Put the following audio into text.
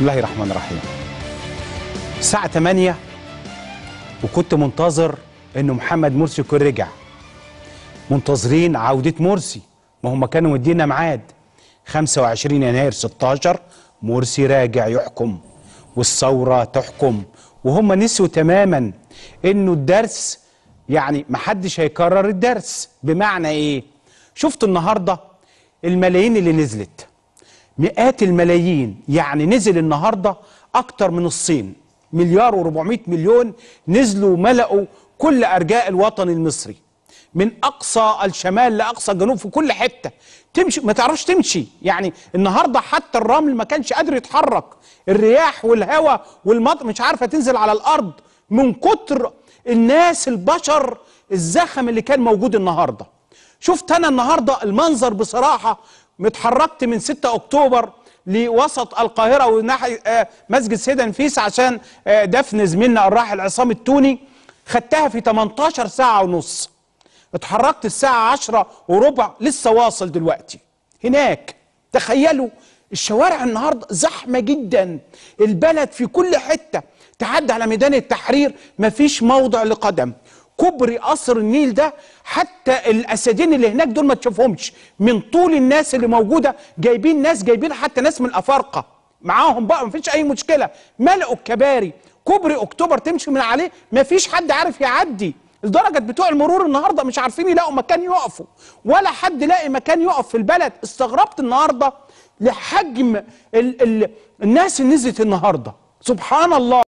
بسم الله الرحمن الرحيم الساعة 8 وكنت منتظر انه محمد مرسي يكون رجع منتظرين عودة مرسي ما هم كانوا مدينا ميعاد 25 يناير 16 مرسي راجع يحكم والثورة تحكم وهم نسوا تماما انه الدرس يعني محدش هيكرر الدرس بمعنى ايه شفت النهارده الملايين اللي نزلت مئات الملايين يعني نزل النهاردة أكتر من الصين مليار و400 مليون نزلوا ملأوا كل أرجاء الوطن المصري من أقصى الشمال لأقصى الجنوب في كل حتة تمشي ما تعرفش تمشي يعني النهاردة حتى الرمل ما كانش قادر يتحرك الرياح والهواء والمطر مش عارفة تنزل على الأرض من كتر الناس البشر الزخم اللي كان موجود النهارده شفت انا النهارده المنظر بصراحه متحركت من 6 اكتوبر لوسط القاهره وناحيه آه، مسجد سيدنا نفيس عشان آه، دفن زميلنا الراحل عصام التوني خدتها في 18 ساعه ونص اتحركت الساعه 10 وربع لسه واصل دلوقتي هناك تخيلوا الشوارع النهارده زحمه جدا البلد في كل حته تعدي على ميدان التحرير مفيش موضع لقدم كوبري قصر النيل ده حتى الاسدين اللي هناك دول ما تشوفهمش من طول الناس اللي موجوده جايبين ناس جايبين حتى ناس من الافارقه معاهم بقى ما فيش اي مشكله ملقوا الكباري كوبري اكتوبر تمشي من عليه ما فيش حد عارف يعدي لدرجه بتوع المرور النهارده مش عارفين يلاقوا مكان يقفوا ولا حد لاقي مكان يقف في البلد استغربت النهارده لحجم ال ال الناس اللي نزلت النهارده سبحان الله